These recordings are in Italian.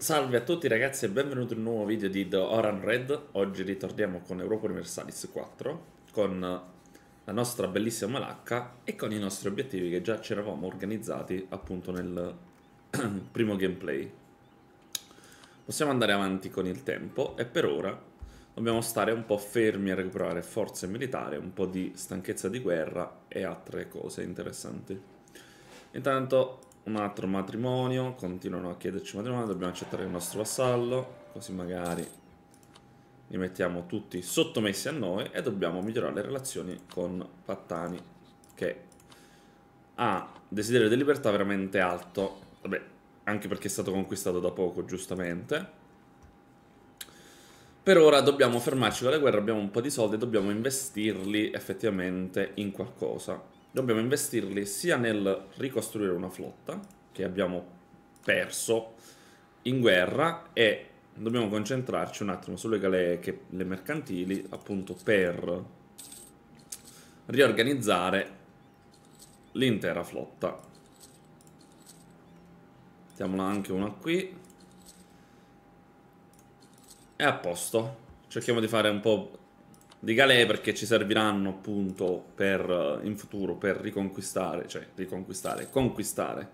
Salve a tutti ragazzi e benvenuti in un nuovo video di The Oran Red. Oggi ritorniamo con Europa Universalis 4, con la nostra bellissima malacca e con i nostri obiettivi che già ci eravamo organizzati appunto nel primo gameplay. Possiamo andare avanti con il tempo e per ora dobbiamo stare un po' fermi a recuperare forze militari, un po' di stanchezza di guerra e altre cose interessanti. Intanto un altro matrimonio, continuano a chiederci matrimonio, dobbiamo accettare il nostro vassallo, così magari li mettiamo tutti sottomessi a noi e dobbiamo migliorare le relazioni con Pattani che ha desiderio di libertà veramente alto, vabbè anche perché è stato conquistato da poco giustamente. Per ora dobbiamo fermarci con la guerra, abbiamo un po' di soldi dobbiamo investirli effettivamente in qualcosa dobbiamo investirli sia nel ricostruire una flotta che abbiamo perso in guerra e dobbiamo concentrarci un attimo sulle galee che, le mercantili appunto per riorganizzare l'intera flotta mettiamola anche una qui e a posto cerchiamo di fare un po' di Galè perché ci serviranno appunto per, eh, in futuro per riconquistare, cioè riconquistare, conquistare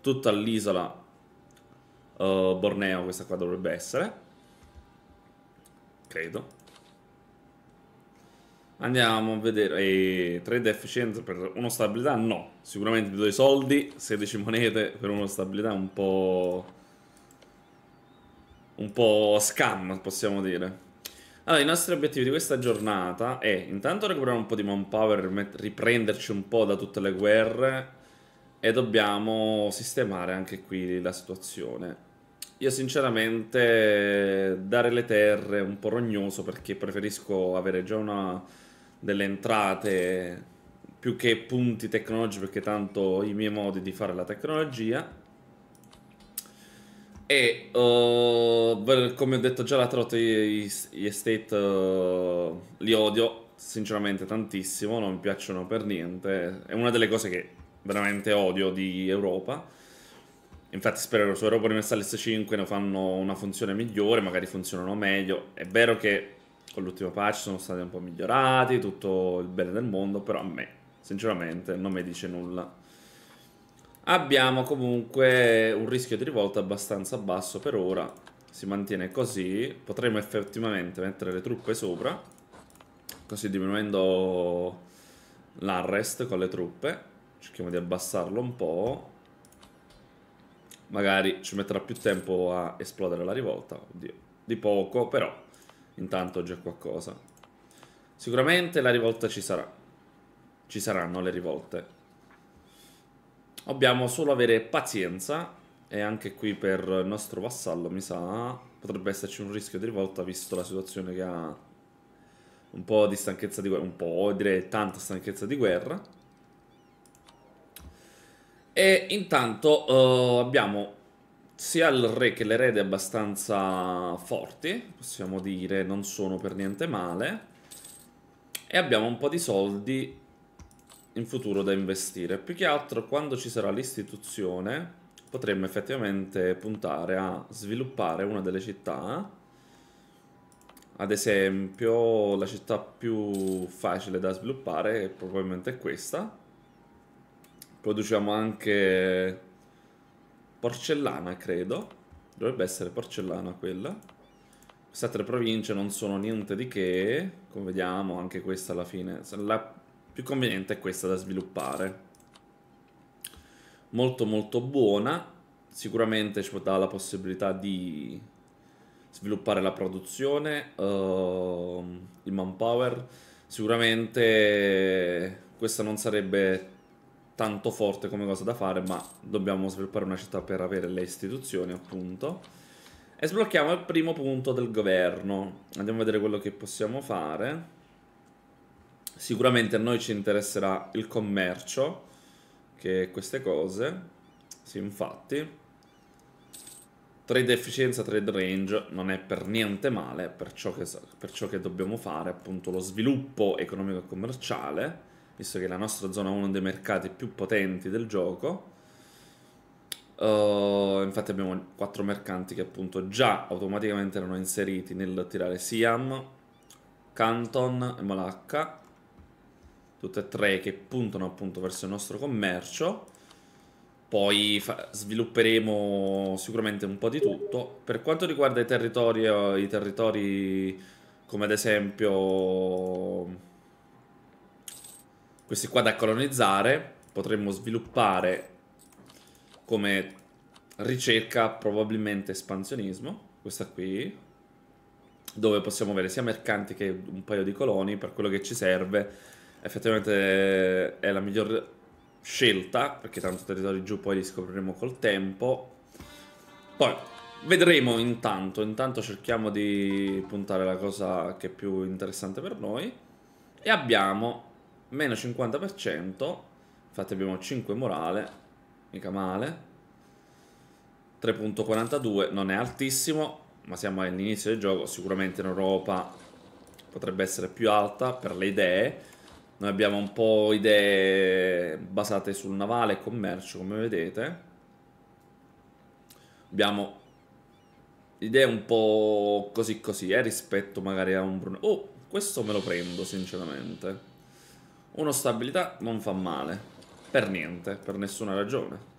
tutta l'isola uh, Borneo, questa qua dovrebbe essere, credo. Andiamo a vedere, e trade efficienza per uno stabilità? No, sicuramente due soldi, 16 monete per uno stabilità un po'... un po' scam possiamo dire. Allora, i nostri obiettivi di questa giornata è intanto recuperare un po' di manpower, riprenderci un po' da tutte le guerre e dobbiamo sistemare anche qui la situazione. Io sinceramente dare le terre è un po' rognoso perché preferisco avere già una, delle entrate più che punti tecnologici perché tanto i miei modi di fare la tecnologia e uh, come ho detto già la trota, gli, estate uh, li odio sinceramente tantissimo, non mi piacciono per niente. È una delle cose che veramente odio di Europa. Infatti spero su Europa Universale alls 5 ne fanno una funzione migliore, magari funzionano meglio. È vero che con l'ultima patch sono stati un po' migliorati, tutto il bene del mondo, però a me sinceramente non mi dice nulla. Abbiamo comunque un rischio di rivolta abbastanza basso per ora. Si mantiene così. Potremmo effettivamente mettere le truppe sopra. Così diminuendo l'arrest con le truppe. Cerchiamo di abbassarlo un po'. Magari ci metterà più tempo a esplodere la rivolta. Oddio. Di poco, però intanto già qualcosa. Sicuramente la rivolta ci sarà. Ci saranno le rivolte. Dobbiamo solo avere pazienza e anche qui per il nostro vassallo mi sa potrebbe esserci un rischio di rivolta visto la situazione che ha un po' di stanchezza di guerra, un po' direi tanta stanchezza di guerra. E intanto uh, abbiamo sia il re che l'erede abbastanza forti, possiamo dire, non sono per niente male. E abbiamo un po' di soldi in futuro da investire. Più che altro quando ci sarà l'istituzione potremmo effettivamente puntare a sviluppare una delle città, ad esempio la città più facile da sviluppare è probabilmente questa. Produciamo anche porcellana, credo. Dovrebbe essere porcellana quella. Queste altre province non sono niente di che, come vediamo anche questa alla fine. La più conveniente è questa da sviluppare. Molto molto buona, sicuramente ci dà la possibilità di sviluppare la produzione, uh, il manpower, sicuramente questa non sarebbe tanto forte come cosa da fare, ma dobbiamo sviluppare una città per avere le istituzioni appunto. E sblocchiamo il primo punto del governo, andiamo a vedere quello che possiamo fare. Sicuramente a noi ci interesserà il commercio, che queste cose. Sì, infatti. Trade efficienza, trade range non è per niente male per ciò che, per ciò che dobbiamo fare, appunto lo sviluppo economico e commerciale, visto che la nostra zona è uno dei mercati più potenti del gioco. Uh, infatti abbiamo quattro mercanti che appunto già automaticamente erano inseriti nel tirare Siam, Canton e Malacca tutte e tre che puntano appunto verso il nostro commercio. Poi svilupperemo sicuramente un po' di tutto. Per quanto riguarda i territori, i territori come ad esempio questi qua da colonizzare, potremmo sviluppare come ricerca probabilmente espansionismo, questa qui, dove possiamo avere sia mercanti che un paio di coloni per quello che ci serve effettivamente è la miglior scelta, perché tanto territori giù poi li scopriremo col tempo. Poi vedremo intanto, intanto cerchiamo di puntare la cosa che è più interessante per noi. E abbiamo meno 50%, infatti abbiamo 5 morale, mica male. 3.42 non è altissimo, ma siamo all'inizio del gioco, sicuramente in Europa potrebbe essere più alta per le idee noi abbiamo un po' idee basate sul navale e commercio, come vedete. Abbiamo idee un po' così così, eh, rispetto magari a un Bruno. Oh, questo me lo prendo, sinceramente. Uno stabilità non fa male. Per niente, per nessuna ragione.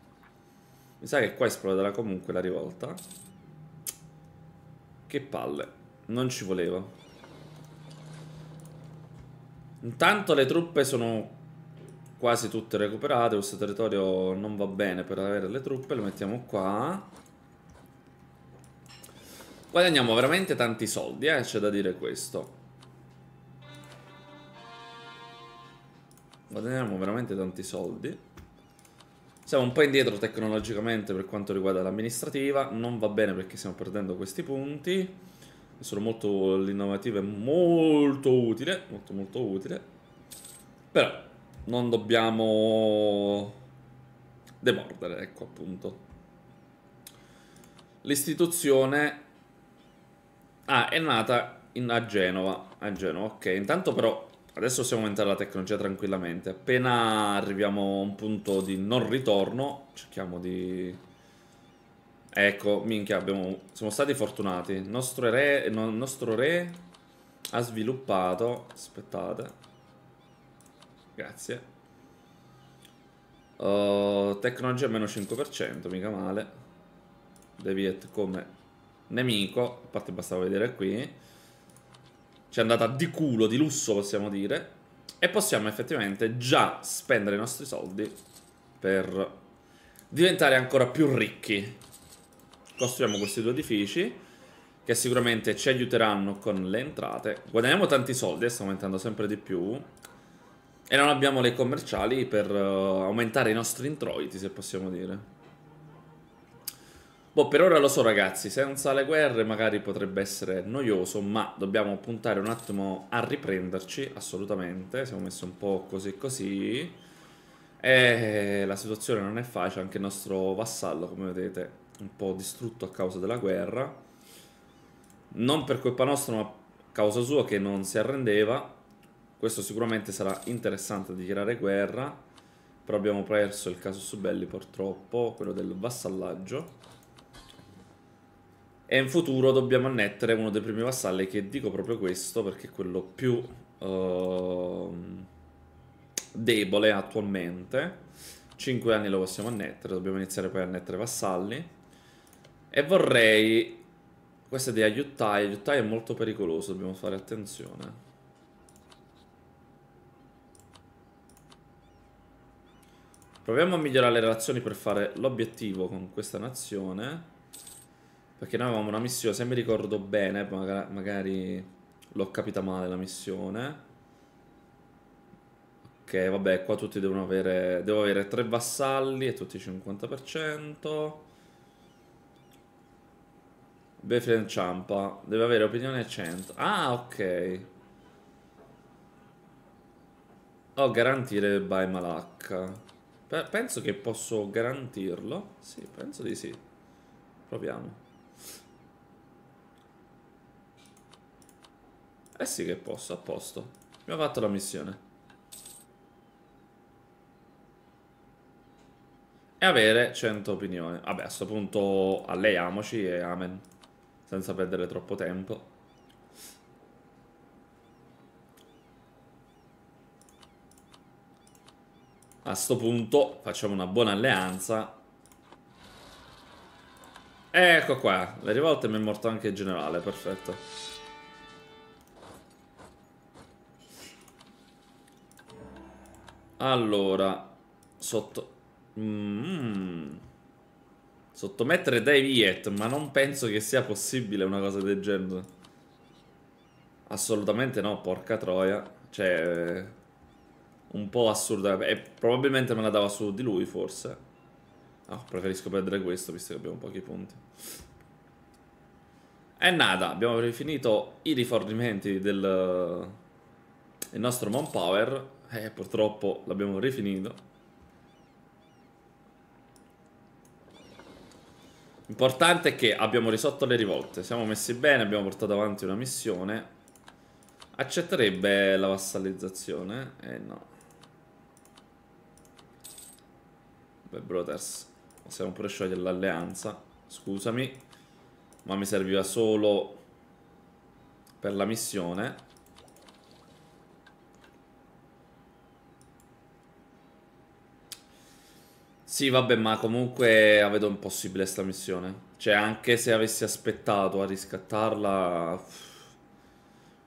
Mi sa che qua esploderà comunque la rivolta. Che palle. Non ci volevo. Intanto le truppe sono quasi tutte recuperate. Questo territorio non va bene per avere le truppe. Le mettiamo qua. Guadagniamo veramente tanti soldi, eh? C'è da dire questo. Guadagniamo veramente tanti soldi. Siamo un po' indietro tecnologicamente per quanto riguarda l'amministrativa. Non va bene perché stiamo perdendo questi punti sono molto innovative molto utile molto molto utile però non dobbiamo demordere ecco appunto l'istituzione ah, è nata in, a Genova a Genova ok intanto però adesso possiamo aumentare la tecnologia tranquillamente appena arriviamo a un punto di non ritorno cerchiamo di Ecco, minchia, abbiamo, siamo stati fortunati. Il nostro re, il nostro re ha sviluppato... Aspettate. Grazie. Uh, tecnologia meno 5%, mica male. Deviet come nemico. Infatti bastava vedere qui. Ci è andata di culo, di lusso possiamo dire. E possiamo effettivamente già spendere i nostri soldi per diventare ancora più ricchi costruiamo questi due edifici che sicuramente ci aiuteranno con le entrate. Guadagniamo tanti soldi, eh, sta aumentando sempre di più. E non abbiamo le commerciali per uh, aumentare i nostri introiti, se possiamo dire. Boh, per ora lo so ragazzi, senza le guerre magari potrebbe essere noioso, ma dobbiamo puntare un attimo a riprenderci, assolutamente. Siamo messi un po' così così. E la situazione non è facile, anche il nostro vassallo, come vedete, un po' distrutto a causa della guerra, non per colpa nostra ma a causa sua che non si arrendeva, questo sicuramente sarà interessante dichiarare guerra, però abbiamo perso il caso su Belli purtroppo, quello del vassallaggio, e in futuro dobbiamo annettere uno dei primi vassalli che dico proprio questo perché è quello più uh, debole attualmente 5 anni lo possiamo annettere dobbiamo iniziare poi a annettere vassalli e vorrei... Questo è di aiutai, aiutai è molto pericoloso, dobbiamo fare attenzione. Proviamo a migliorare le relazioni per fare l'obiettivo con questa nazione. Perché noi avevamo una missione, se mi ricordo bene, magari l'ho capita male la missione. Ok, vabbè, qua tutti devono avere... Devo avere tre vassalli e tutti 50%. Befriend Ciampa. Deve avere opinione 100. Ah, ok. Ho oh, garantire by Malak. Pe penso che posso garantirlo. Sì, penso di sì. Proviamo. Eh sì che posso, a posto. Mi ha fatto la missione. E avere 100 opinioni. Vabbè, a questo punto alleiamoci e amen senza perdere troppo tempo. A sto punto facciamo una buona alleanza. Ecco qua, la rivolta mi è morto anche il generale, perfetto. Allora, sotto... Mm. Sottomettere dai Viet, ma non penso che sia possibile una cosa del genere. Assolutamente no, porca troia. Cioè, un po' assurda. E probabilmente me la dava su di lui, forse. Oh, preferisco perdere questo, visto che abbiamo pochi punti. E nada, abbiamo rifinito i rifornimenti del eh, il nostro Manpower. E eh, purtroppo l'abbiamo rifinito. Importante è che abbiamo risolto le rivolte Siamo messi bene, abbiamo portato avanti una missione Accetterebbe la vassalizzazione Eh no Beh brothers Possiamo pure sciogliere l'alleanza Scusami Ma mi serviva solo Per la missione Sì, vabbè, ma comunque la vedo impossibile sta missione. Cioè, anche se avessi aspettato a riscattarla...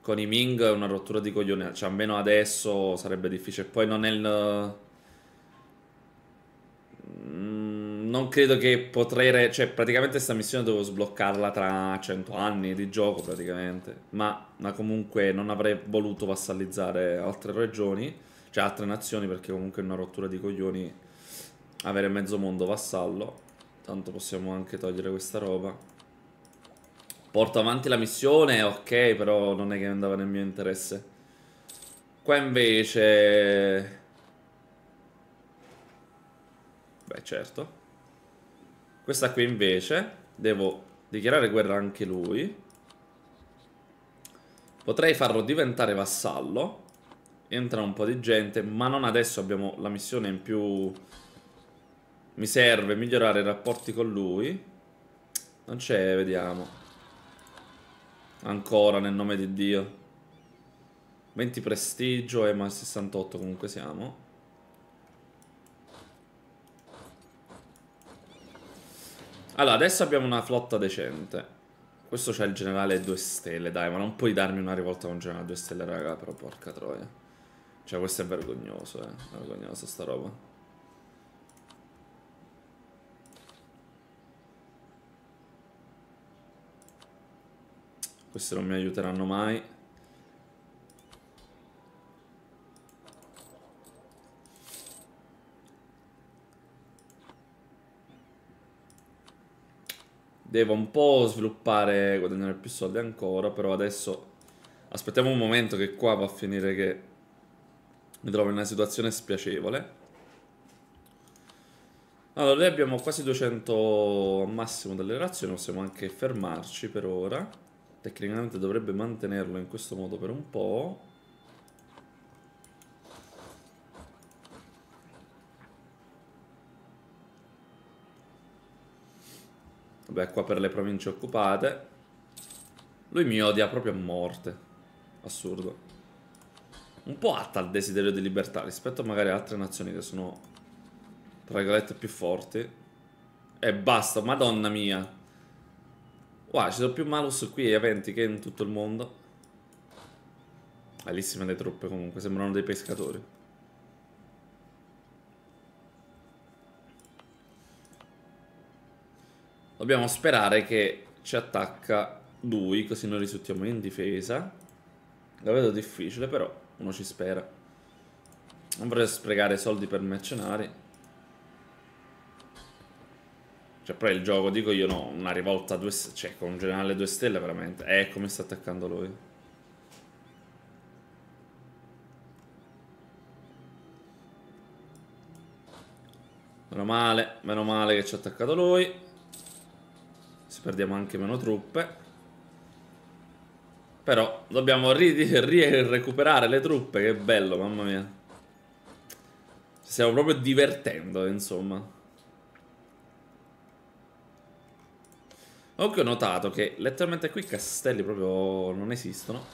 con i Ming è una rottura di coglione. Cioè, almeno adesso sarebbe difficile. Poi non è il... Mm, non credo che potrei... Re... Cioè, praticamente questa missione devo sbloccarla tra 100 anni di gioco, praticamente. Ma, ma comunque non avrei voluto vassalizzare altre regioni, cioè altre nazioni, perché comunque è una rottura di coglioni avere mezzo mondo vassallo. Tanto possiamo anche togliere questa roba. Porto avanti la missione, ok, però non è che andava nel mio interesse. Qua invece... Beh, certo. Questa qui invece devo dichiarare guerra anche lui. Potrei farlo diventare vassallo. Entra un po' di gente, ma non adesso abbiamo la missione in più mi serve migliorare i rapporti con lui. Non c'è, vediamo. Ancora, nel nome di Dio. 20 prestigio e eh, ma 68 comunque siamo. Allora, adesso abbiamo una flotta decente. Questo c'ha il generale 2 stelle, dai, ma non puoi darmi una rivolta con un generale 2 stelle, raga, però porca troia. Cioè, questo è vergognoso, eh. Vergognoso sta roba. Queste non mi aiuteranno mai. Devo un po' sviluppare, guadagnare più soldi ancora, però adesso aspettiamo un momento che qua va a finire che mi trovo in una situazione spiacevole. Allora, noi abbiamo quasi 200 al massimo delle razioni, possiamo anche fermarci per ora. Tecnicamente dovrebbe mantenerlo in questo modo per un po'. Vabbè, qua per le province occupate. Lui mi odia proprio a morte. Assurdo. Un po' atta al desiderio di libertà rispetto magari a altre nazioni che sono, tra virgolette, più forti. E basta, madonna mia. Wow, ci sono più malus qui e eventi che in tutto il mondo. Bellissime le truppe comunque, sembrano dei pescatori. Dobbiamo sperare che ci attacca lui, così noi risultiamo in difesa. La vedo difficile, però uno ci spera. Non vorrei sprecare soldi per mercenari. Cioè, però il gioco, dico io, no, una rivolta a due, stelle, cioè, con un generale due stelle veramente. Eh, come sta attaccando lui. Meno male, meno male che ci ha attaccato lui. Si perdiamo anche meno truppe. Però dobbiamo ri recuperare le truppe, che bello, mamma mia. Ci stiamo proprio divertendo, insomma. Comunque ho notato che letteralmente qui i castelli proprio non esistono.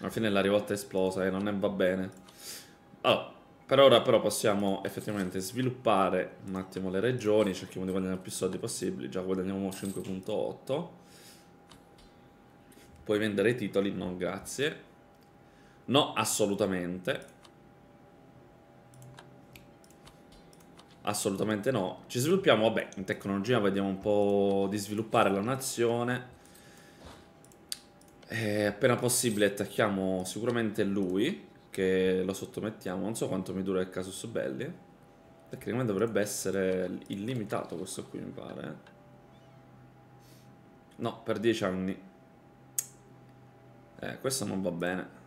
Alla fine la rivolta è esplosa e non ne va bene. Allora, per ora però possiamo effettivamente sviluppare un attimo le regioni, cerchiamo di guadagnare più soldi possibili, già guadagniamo 5.8. Puoi vendere i titoli? No, grazie. No, assolutamente. Assolutamente no. Ci sviluppiamo, vabbè, in tecnologia vediamo un po' di sviluppare la nazione. E appena possibile attacchiamo sicuramente lui, che lo sottomettiamo. Non so quanto mi dura il casus belli. Tecnicamente dovrebbe essere illimitato questo qui, mi pare. Eh. No, per 10 anni. Eh, questo non va bene.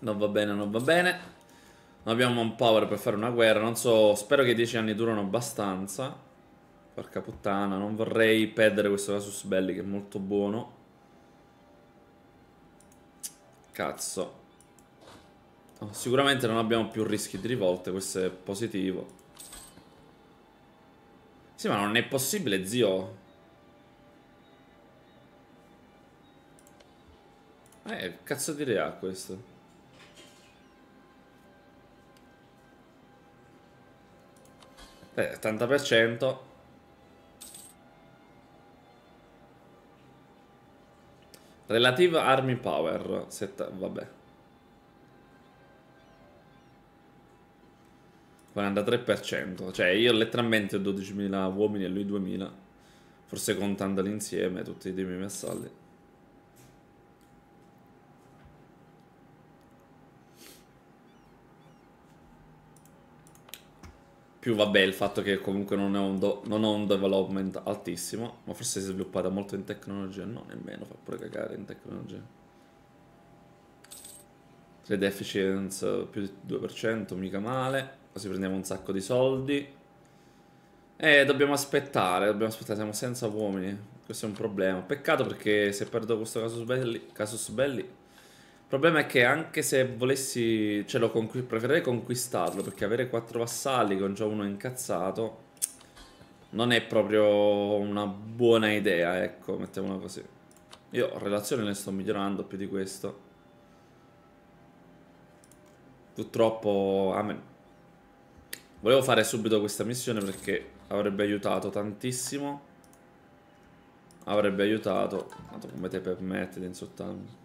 Non va bene, non va bene. Non abbiamo manpower per fare una guerra. Non so, spero che i 10 anni durano abbastanza. Porca puttana, non vorrei perdere questo Casus Belli che è molto buono. Cazzo. No, sicuramente non abbiamo più rischi di rivolte, questo è positivo. Sì, ma non è possibile, zio. Eh, cazzo di rea questo. Eh, 70%. Relative Army Power, Setta, vabbè. 43%, cioè io letteralmente ho 12.000 uomini e lui 2.000. Forse contandoli insieme tutti i miei vassalli. Più vabbè il fatto che comunque non ha un, un, development altissimo, ma forse si è sviluppata molto in tecnologia. No, nemmeno fa pure cagare in tecnologia. Trade efficiency più di 2%, mica male. Così prendiamo un sacco di soldi. Eh, dobbiamo aspettare, dobbiamo aspettare, siamo senza uomini. Questo è un problema. Peccato perché se perdo questo casus belli, casus belli il problema è che anche se volessi, cioè lo conqu preferirei conquistarlo perché avere quattro vassalli con già uno incazzato non è proprio una buona idea, ecco, mettiamola così. Io relazioni ne sto migliorando più di questo. Purtroppo, amen. Volevo fare subito questa missione perché avrebbe aiutato tantissimo. Avrebbe aiutato, come te permette di insultarmi.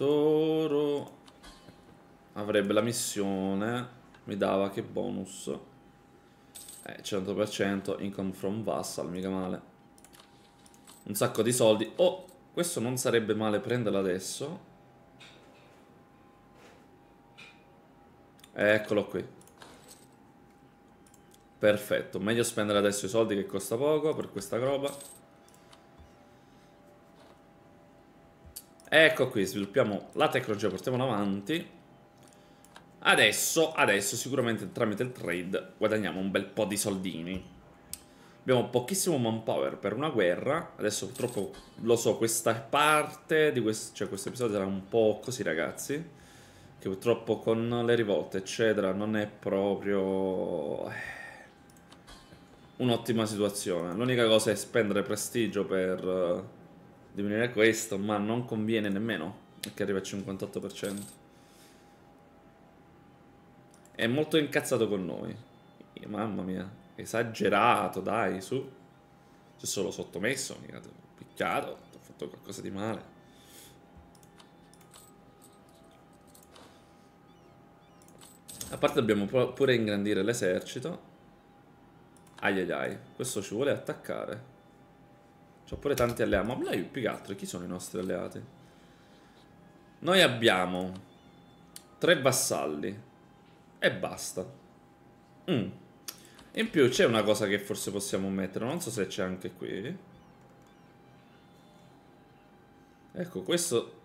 Toro avrebbe la missione, mi dava che bonus? Eh, 100% income from vassal, mica male. Un sacco di soldi. Oh, questo non sarebbe male prenderlo adesso. Eccolo qui. Perfetto, meglio spendere adesso i soldi che costa poco per questa roba. Ecco qui, sviluppiamo la tecnologia, portiamola avanti. Adesso, adesso sicuramente tramite il trade guadagniamo un bel po' di soldini. Abbiamo pochissimo manpower per una guerra. Adesso purtroppo lo so, questa parte di questo, cioè questo episodio sarà un po' così ragazzi. Che purtroppo con le rivolte eccetera non è proprio eh, un'ottima situazione. L'unica cosa è spendere prestigio per diminuire questo, ma non conviene nemmeno che arriva al 58%. È molto incazzato con noi. Mamma mia, esagerato, dai, su. C'è solo sottomesso, mica picchiato, ho fatto qualcosa di male. A parte dobbiamo pure ingrandire l'esercito. Ai ai ai, questo ci vuole attaccare. C'ho pure tanti alleati. Ma noi più che altro, chi sono i nostri alleati? Noi abbiamo tre vassalli e basta. Mm. In più c'è una cosa che forse possiamo mettere, non so se c'è anche qui. Ecco, questo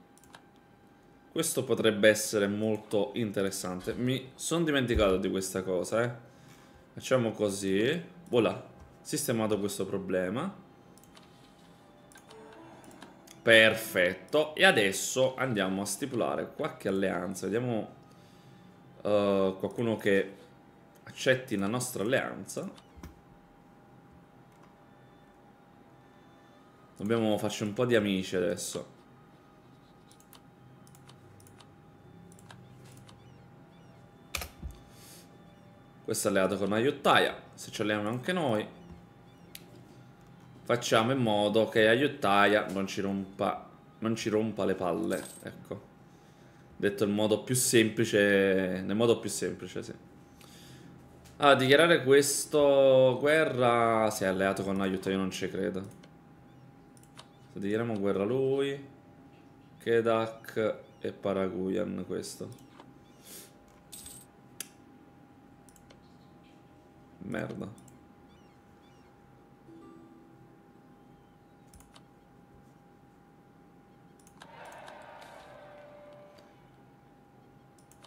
questo potrebbe essere molto interessante. Mi sono dimenticato di questa cosa, eh. Facciamo così. Voilà. Sistemato questo problema. Perfetto. E adesso andiamo a stipulare qualche alleanza. Vediamo uh, qualcuno che accetti la nostra alleanza. Dobbiamo farci un po' di amici adesso. Questo è alleato con Ayuttaya. Se ci alleiamo anche noi facciamo in modo che Ayutthaya non ci rompa, non ci rompa le palle, ecco. Detto in modo più semplice, nel modo più semplice, sì. Ah, dichiarare questo guerra si è alleato con Aiuto, io non ci credo. Se dichiariamo guerra lui, Kedak e Paraguyan questo. Merda.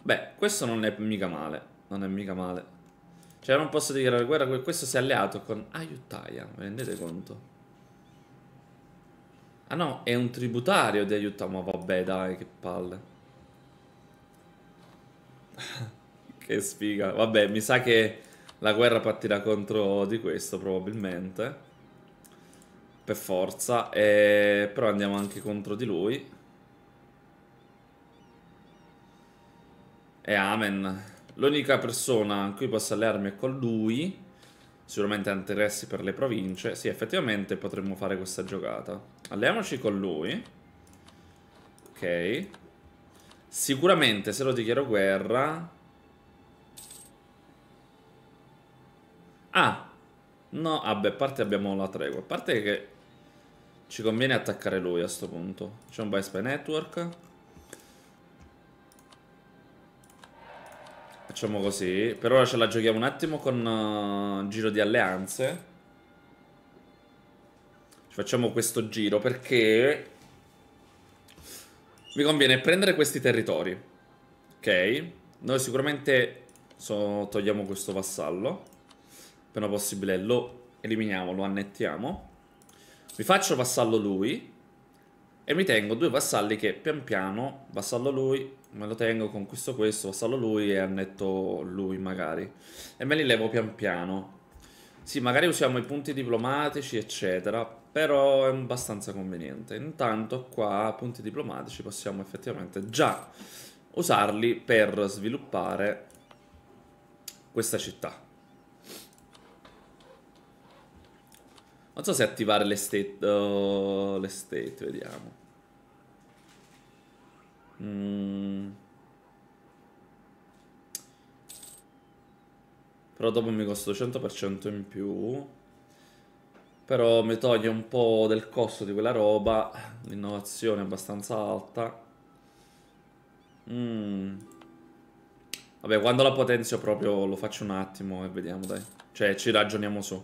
Beh, questo non è mica male. Non è mica male. Cioè, non posso dichiarare guerra. Questo si è alleato con Ayutthaya. Vi rendete conto? Ah no, è un tributario di Ayutthaya. Ma vabbè, dai, che palle. che sfiga. Vabbè, mi sa che la guerra partirà contro di questo, probabilmente. Per forza. E... Eh, però andiamo anche contro di lui. E amen. L'unica persona in cui posso allearmi è con lui. Sicuramente ha interessi per le province. Sì, effettivamente potremmo fare questa giocata. Alleiamoci con lui. Ok. Sicuramente se lo dichiaro guerra... Ah! No, vabbè, ah a parte abbiamo la tregua. A parte che ci conviene attaccare lui a questo punto. C'è un buy spy network. Facciamo così. Per ora ce la giochiamo un attimo con uh, giro di alleanze. Ci facciamo questo giro perché mi conviene prendere questi territori. Ok. Noi sicuramente so, togliamo questo vassallo. Appena possibile lo eliminiamo, lo annettiamo. Mi faccio vassallo lui. E mi tengo due vassalli che pian piano, vassallo lui, me lo tengo, conquisto questo, solo lui e annetto lui magari. E me li levo pian piano. Sì, magari usiamo i punti diplomatici, eccetera, però è abbastanza conveniente. Intanto qua punti diplomatici possiamo effettivamente già usarli per sviluppare questa città. Non so se attivare l'estate, uh, l'estate, vediamo. Mm. Però dopo mi costa 100% in più. Però mi toglie un po' del costo di quella roba. L'innovazione è abbastanza alta. Mm. Vabbè, quando la potenzio proprio lo faccio un attimo e vediamo, dai. Cioè, ci ragioniamo su.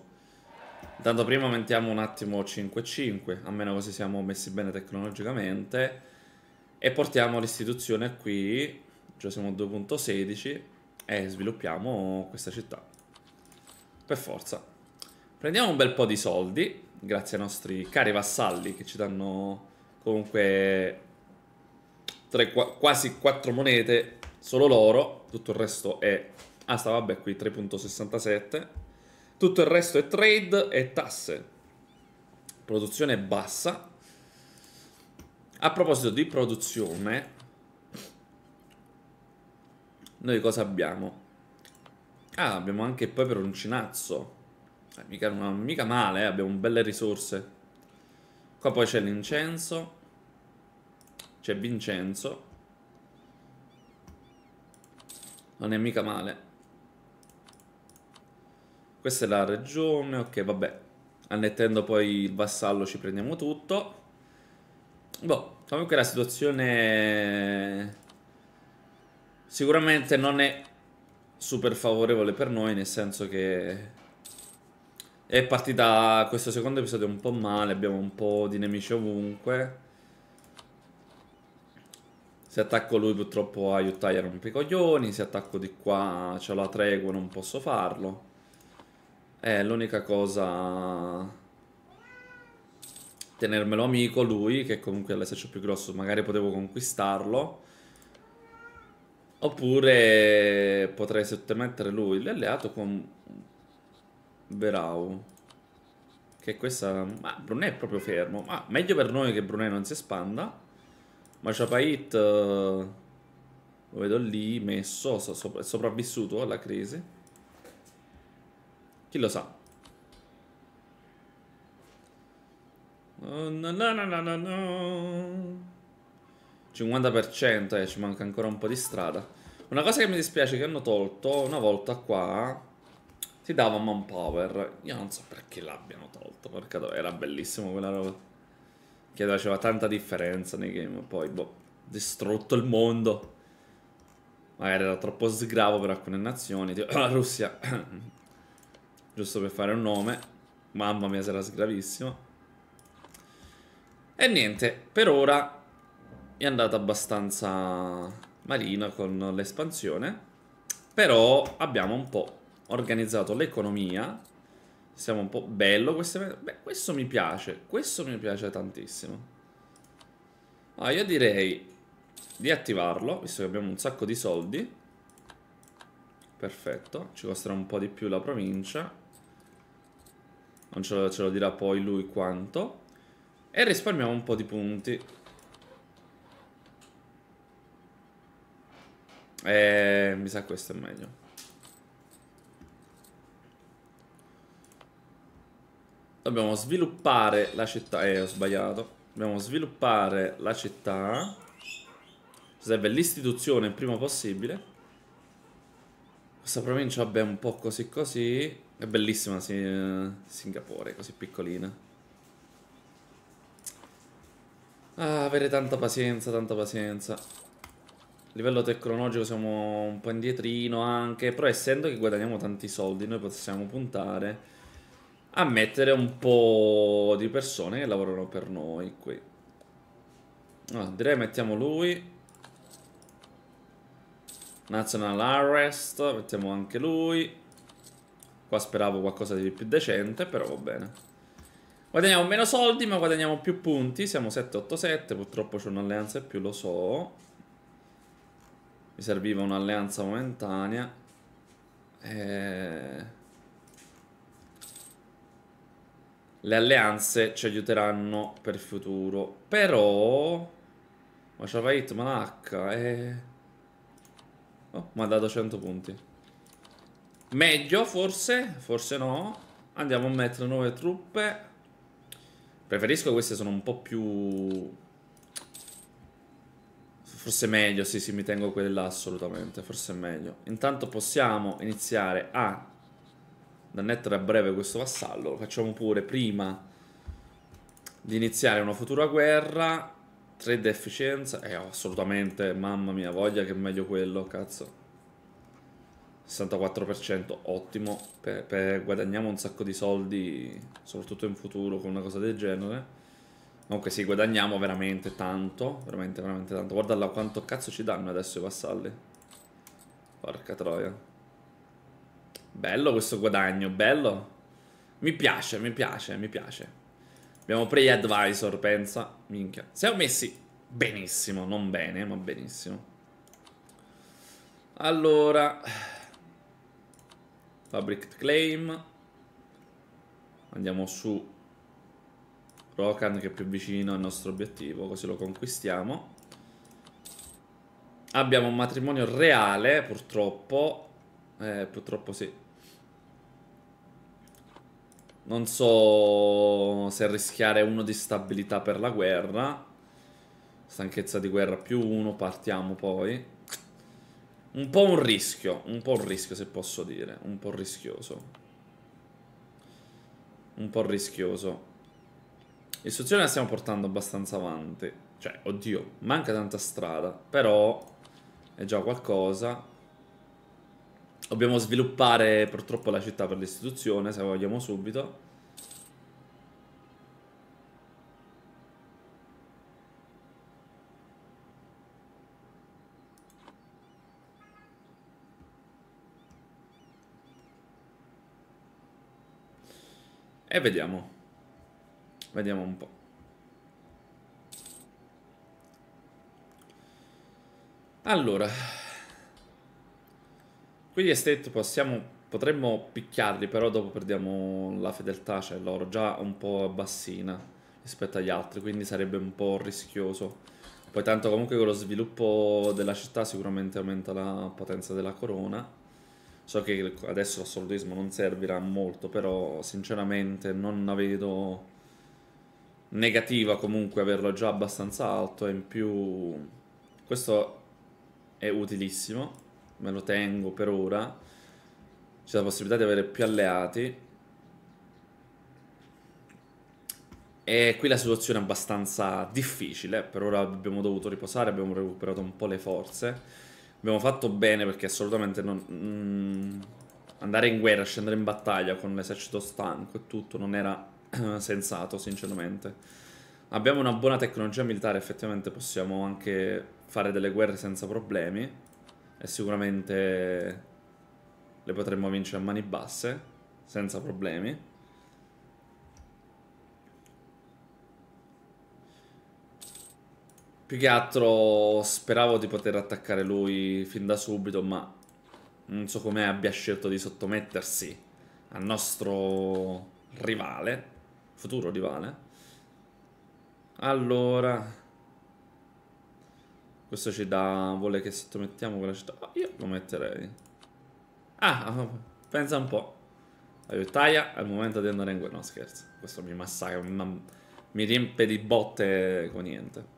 Intanto prima aumentiamo un attimo 5-5, almeno così siamo messi bene tecnologicamente e portiamo l'istituzione qui, cioè siamo a 2.16 e sviluppiamo questa città. Per forza. Prendiamo un bel po' di soldi, grazie ai nostri cari vassalli che ci danno comunque tre, quasi 4 monete, solo l'oro, tutto il resto è... Ah, sta vabbè qui 3.67. Tutto il resto è trade e tasse. Produzione bassa, a proposito di produzione, noi cosa abbiamo? Ah, abbiamo anche poi peperoncinazzo. Eh, mica, una, mica male, eh, abbiamo belle risorse. Qua poi c'è l'incenso. C'è Vincenzo. Non è mica male. Questa è la regione, ok, vabbè. Annettendo poi il vassallo ci prendiamo tutto. Boh, comunque la situazione sicuramente non è super favorevole per noi, nel senso che è partita questo secondo episodio un po' male, abbiamo un po' di nemici ovunque. Se attacco lui purtroppo a Yutai era un picoglioni, se attacco di qua c'ho la tregua non posso farlo. È eh, l'unica cosa tenermelo amico lui, che comunque è l'esercito più grosso, magari potevo conquistarlo. Oppure potrei sottomettere lui, l'alleato con Verau. Che questa... Ma Brunei è proprio fermo. Ma meglio per noi che Brunei non si espanda. Ma Chapait... Uh... Eh, lo vedo lì, messo, so, sopravvissuto alla crisi. Chi lo sa? 50% e eh, ci manca ancora un po' di strada. Una cosa che mi dispiace che hanno tolto una volta qua ti dava manpower. Io non so perché l'abbiano tolto, perché era bellissimo quella roba. Che faceva tanta differenza nei game. Poi, boh, distrutto il mondo. Magari era troppo sgravo per alcune nazioni. Tipo, la Russia. Giusto per fare un nome. Mamma mia, se era sgravissimo. E niente, per ora è andata abbastanza marina con l'espansione, però abbiamo un po' organizzato l'economia, siamo un po' bello, questo, beh, questo mi piace, questo mi piace tantissimo. Ah, io direi di attivarlo, visto che abbiamo un sacco di soldi. Perfetto, ci costerà un po' di più la provincia. Non ce lo, ce lo dirà poi lui quanto. E risparmiamo un po' di punti. Eh, mi sa questo è meglio. Dobbiamo sviluppare la città. Eh, ho sbagliato. Dobbiamo sviluppare la città. Serve l'istituzione il prima possibile. Questa provincia, vabbè, un po' così così. È bellissima sì, eh, Singapore, così piccolina. Ah, avere tanta pazienza, tanta pazienza. A livello tecnologico siamo un po' indietrino anche, però essendo che guadagniamo tanti soldi noi possiamo puntare a mettere un po' di persone che lavorano per noi qui. Allora, direi mettiamo lui. National Arrest, mettiamo anche lui. Qua speravo qualcosa di più decente, però va bene. Guadagniamo meno soldi, ma guadagniamo più punti. Siamo 7-8-7 Purtroppo c'è un'alleanza in più, lo so. Mi serviva un'alleanza momentanea. E... Eh. Le alleanze ci aiuteranno per il futuro. Però... Ma c'aveva Hitman H e... Eh. Oh, mi ha dato 100 punti. Meglio, forse? Forse no. Andiamo a mettere nuove truppe. Preferisco queste sono un po' più... Forse è meglio, sì, sì, mi tengo quella assolutamente, forse è meglio. Intanto possiamo iniziare a... Dannettere a breve questo vassallo, lo facciamo pure prima di iniziare una futura guerra. 3 deficienza, eh assolutamente, mamma mia, voglia che è meglio quello, cazzo. 64% ottimo, per, per, guadagniamo un sacco di soldi, soprattutto in futuro con una cosa del genere. Comunque sì, guadagniamo veramente tanto, veramente veramente tanto. Guardala quanto cazzo ci danno adesso i vassalli. Porca troia. Bello questo guadagno, bello. Mi piace, mi piace, mi piace. Abbiamo pre-advisor, pensa. Minchia. Siamo messi benissimo, non bene, ma benissimo. Allora... Fabric Claim. Andiamo su Rokan che è più vicino al nostro obiettivo, così lo conquistiamo. Abbiamo un matrimonio reale, purtroppo. Eh, purtroppo sì. Non so se rischiare uno di stabilità per la guerra. Stanchezza di guerra più uno, partiamo poi. Un po' un rischio, un po' un rischio se posso dire, un po' rischioso. Un po' rischioso. L'istruzione la stiamo portando abbastanza avanti. Cioè, oddio, manca tanta strada, però è già qualcosa. Dobbiamo sviluppare purtroppo la città per l'istituzione, se vogliamo subito. E vediamo. Vediamo un po'. Allora. Qui gli estate possiamo, potremmo picchiarli, però dopo perdiamo la fedeltà, cioè l'oro già un po' bassina rispetto agli altri, quindi sarebbe un po' rischioso. Poi tanto comunque con lo sviluppo della città sicuramente aumenta la potenza della corona. So che adesso l'assolutismo non servirà molto, però sinceramente non la vedo negativa comunque averlo già abbastanza alto e in più questo è utilissimo, me lo tengo per ora. C'è la possibilità di avere più alleati. E qui la situazione è abbastanza difficile, per ora abbiamo dovuto riposare, abbiamo recuperato un po' le forze. Abbiamo fatto bene perché assolutamente non... Mm, andare in guerra, scendere in battaglia con l'esercito stanco e tutto non era sensato, sinceramente. Abbiamo una buona tecnologia militare, effettivamente possiamo anche fare delle guerre senza problemi. E sicuramente le potremmo vincere a mani basse, senza problemi. Più che altro speravo di poter attaccare lui fin da subito, ma non so come abbia scelto di sottomettersi al nostro rivale, futuro rivale. Allora, questo ci dà, vuole che sottomettiamo quella città. Oh, io lo metterei. Ah, pensa un po'. Aiutaia, è il momento di andare in guerra. No, scherzo, questo mi massacra, mi riempie di botte con niente.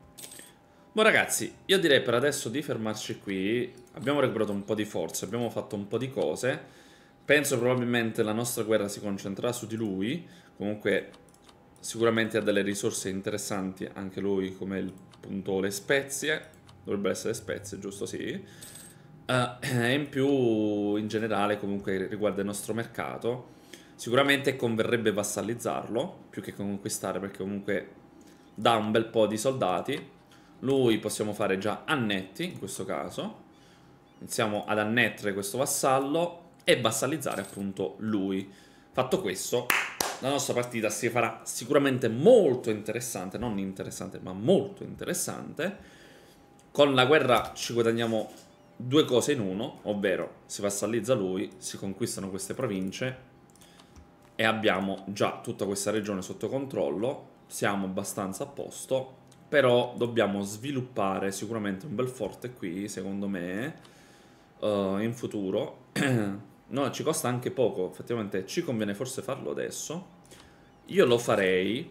Boh ragazzi, io direi per adesso di fermarci qui. Abbiamo recuperato un po' di forza, abbiamo fatto un po' di cose. Penso probabilmente la nostra guerra si concentrerà su di lui. Comunque sicuramente ha delle risorse interessanti anche lui come il, appunto le spezie. Dovrebbero essere spezie, giusto? Sì. Uh, e in più in generale comunque riguarda il nostro mercato. Sicuramente converrebbe vassallizzarlo più che conquistare perché comunque dà un bel po' di soldati lui possiamo fare già annetti, in questo caso. Iniziamo ad annettere questo vassallo e vassalizzare appunto lui. Fatto questo, la nostra partita si farà sicuramente molto interessante, non interessante, ma molto interessante. Con la guerra ci guadagniamo due cose in uno, ovvero si vassallizza lui, si conquistano queste province e abbiamo già tutta questa regione sotto controllo, siamo abbastanza a posto però dobbiamo sviluppare sicuramente un bel forte qui, secondo me, uh, in futuro. no, ci costa anche poco, effettivamente ci conviene forse farlo adesso. Io lo farei,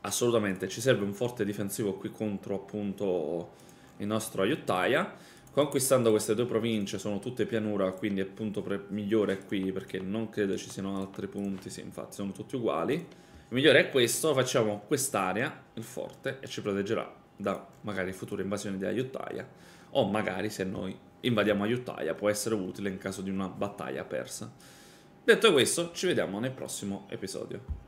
assolutamente, ci serve un forte difensivo qui contro appunto il nostro Ayuttaya. Conquistando queste due province sono tutte pianura, quindi è punto migliore qui perché non credo ci siano altri punti, sì, infatti sono tutti uguali. Il migliore è questo, facciamo quest'area, il forte, e ci proteggerà da magari future invasioni di Ayutthaya. O magari se noi invadiamo Ayutthaya può essere utile in caso di una battaglia persa. Detto questo, ci vediamo nel prossimo episodio.